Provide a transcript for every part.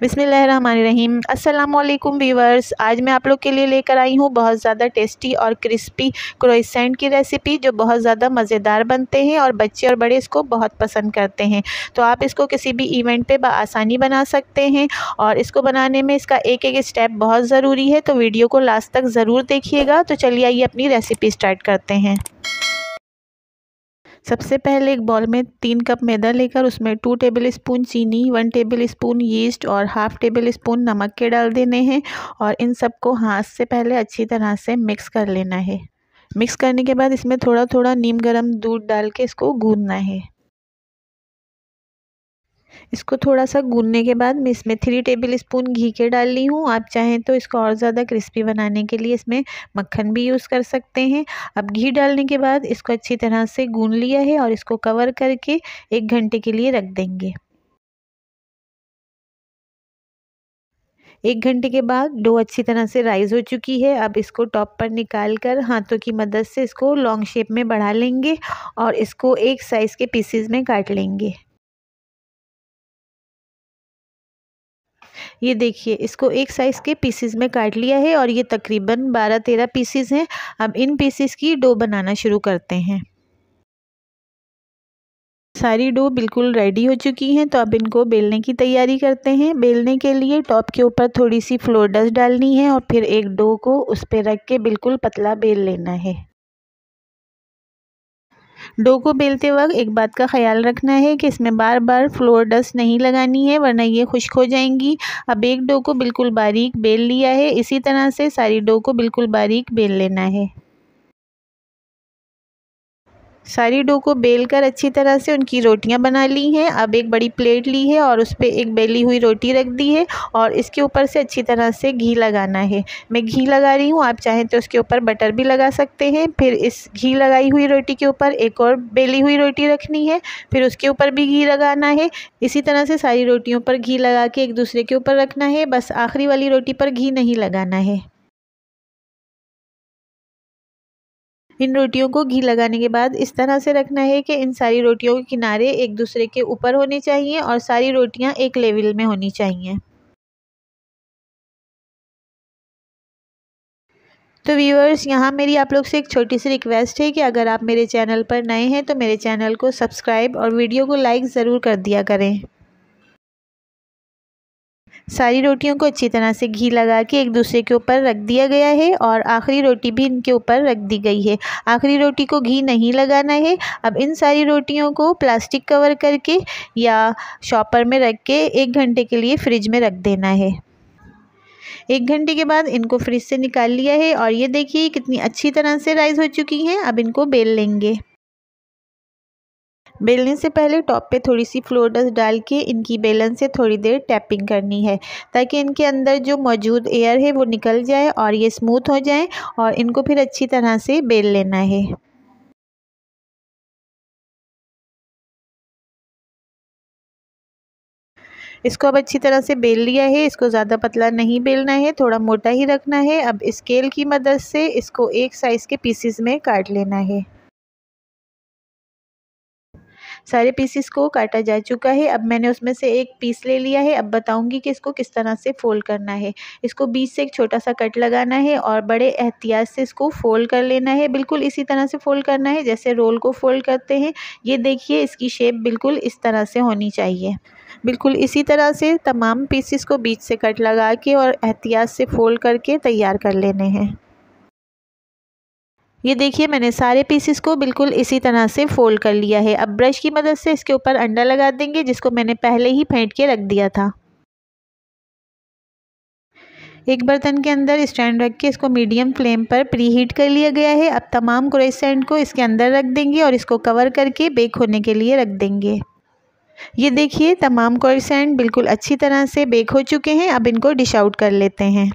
बिसमीम अल्लाम वीवर्स आज मैं आप लोग के लिए लेकर आई हूँ बहुत ज़्यादा टेस्टी और क्रिस्पी क्रोइसेंट की रेसिपी जो बहुत ज़्यादा मज़ेदार बनते हैं और बच्चे और बड़े इसको बहुत पसंद करते हैं तो आप इसको किसी भी इवेंट पे आसानी बना सकते हैं और इसको बनाने में इसका एक एक स्टेप बहुत ज़रूरी है तो वीडियो को लास्ट तक ज़रूर देखिएगा तो चलिए आइए अपनी रेसिपी स्टार्ट करते हैं सबसे पहले एक बॉल में तीन कप मैदा लेकर उसमें टू टेबल स्पून चीनी वन टेबल स्पून यीस्ट और हाफ़ टेबल स्पून नमक के डाल देने हैं और इन सबको हाथ से पहले अच्छी तरह से मिक्स कर लेना है मिक्स करने के बाद इसमें थोड़ा थोड़ा नीम गरम दूध डाल के इसको गूंदना है इसको थोड़ा सा गूनने के बाद मैं इसमें थ्री टेबल स्पून घी के डाल ली हूँ आप चाहें तो इसको और ज़्यादा क्रिस्पी बनाने के लिए इसमें मक्खन भी यूज़ कर सकते हैं अब घी डालने के बाद इसको अच्छी तरह से गून लिया है और इसको कवर करके एक घंटे के लिए रख देंगे एक घंटे के बाद डो अच्छी तरह से राइज़ हो चुकी है अब इसको टॉप पर निकाल कर हाथों की मदद से इसको लॉन्ग शेप में बढ़ा लेंगे और इसको एक साइज़ के पीसीज में काट लेंगे ये देखिए इसको एक साइज़ के पीसीज में काट लिया है और ये तकरीबन बारह तेरह पीसीज हैं अब इन पीसीज की डो बनाना शुरू करते हैं सारी डो बिल्कुल रेडी हो चुकी हैं तो अब इनको बेलने की तैयारी करते हैं बेलने के लिए टॉप के ऊपर थोड़ी सी फ्लोर डस्ट डालनी है और फिर एक डो को उस पर रख के बिल्कुल पतला बेल लेना है डो को बेलते वक्त एक बात का ख्याल रखना है कि इसमें बार बार फ्लोर डस्ट नहीं लगानी है वरना ये खुश्क हो जाएंगी अब एक डो को बिल्कुल बारीक बेल लिया है इसी तरह से सारी डो को बिल्कुल बारीक बेल लेना है सारी डो को बेल कर अच्छी तरह से उनकी रोटियां बना ली हैं अब एक बड़ी प्लेट ली है और उस पर एक बेली हुई रोटी रख दी है और इसके ऊपर से अच्छी तरह से घी लगाना है मैं घी लगा रही हूँ आप चाहें तो उसके ऊपर बटर भी लगा सकते हैं फिर इस घी लगाई हुई रोटी के ऊपर एक और बेली हुई रोटी रखनी है फिर उसके ऊपर भी घी लगाना है इसी तरह से सारी रोटियों पर घी लगा के एक दूसरे के ऊपर रखना है बस आखिरी वाली रोटी पर घी नहीं लगाना है इन रोटियों को घी लगाने के बाद इस तरह से रखना है कि इन सारी रोटियों के किनारे एक दूसरे के ऊपर होने चाहिए और सारी रोटियां एक लेवल में होनी चाहिए तो व्यूअर्स यहाँ मेरी आप लोग से एक छोटी सी रिक्वेस्ट है कि अगर आप मेरे चैनल पर नए हैं तो मेरे चैनल को सब्सक्राइब और वीडियो को लाइक ज़रूर कर दिया करें सारी रोटियों को अच्छी तरह से घी लगा के एक दूसरे के ऊपर रख दिया गया है और आखिरी रोटी भी इनके ऊपर रख दी गई है आखिरी रोटी को घी नहीं लगाना है अब इन सारी रोटियों को प्लास्टिक कवर करके या शॉपर में रख के एक घंटे के लिए फ्रिज में रख देना है एक घंटे के बाद इनको फ्रिज से निकाल लिया है और ये देखिए कितनी अच्छी तरह से राइस हो चुकी हैं अब इनको बेल लेंगे बेलने से पहले टॉप पे थोड़ी सी फ्लोर डस्ट डाल के इनकी बेलन से थोड़ी देर टैपिंग करनी है ताकि इनके अंदर जो मौजूद एयर है वो निकल जाए और ये स्मूथ हो जाए और इनको फिर अच्छी तरह से बेल लेना है इसको अब अच्छी तरह से बेल लिया है इसको ज़्यादा पतला नहीं बेलना है थोड़ा मोटा ही रखना है अब स्केल की मदद से इसको एक साइज़ के पीसीस में काट लेना है सारे पीसीस को काटा जा चुका है अब मैंने उसमें से एक पीस ले लिया है अब बताऊँगी कि इसको किस तरह से फ़ोल्ड करना है इसको बीच से एक छोटा सा कट लगाना है और बड़े एहतियात से इसको फ़ोल्ड कर लेना है बिल्कुल इसी तरह से फ़ोल्ड करना है जैसे रोल को फ़ोल्ड करते हैं ये देखिए इसकी शेप बिल्कुल इस तरह से होनी चाहिए बिल्कुल इसी तरह से तमाम पीसीस को बीच से कट लगा के और एहतियात से फ़ोल्ड करके तैयार कर लेने हैं ये देखिए मैंने सारे पीसेस को बिल्कुल इसी तरह से फोल्ड कर लिया है अब ब्रश की मदद से इसके ऊपर अंडा लगा देंगे जिसको मैंने पहले ही फेंट के रख दिया था एक बर्तन के अंदर स्टैंड रख के इसको मीडियम फ्लेम पर प्री हीट कर लिया गया है अब तमाम क्रोसेंट को इसके अंदर रख देंगे और इसको कवर करके बेक होने के लिए रख देंगे ये देखिए तमाम क्रोसेंट बिल्कुल अच्छी तरह से बेक हो चुके हैं अब इनको डिश आउट कर लेते हैं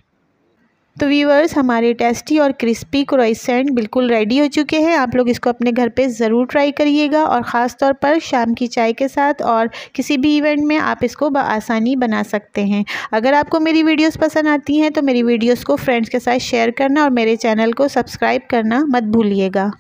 तो व्यूअर्स हमारे टेस्टी और क्रिस्पी क्रोइसेंट बिल्कुल रेडी हो चुके हैं आप लोग इसको अपने घर पे ज़रूर ट्राई करिएगा और ख़ास तौर पर शाम की चाय के साथ और किसी भी इवेंट में आप इसको आसानी बना सकते हैं अगर आपको मेरी वीडियोस पसंद आती हैं तो मेरी वीडियोस को फ्रेंड्स के साथ शेयर करना और मेरे चैनल को सब्सक्राइब करना मत भूलिएगा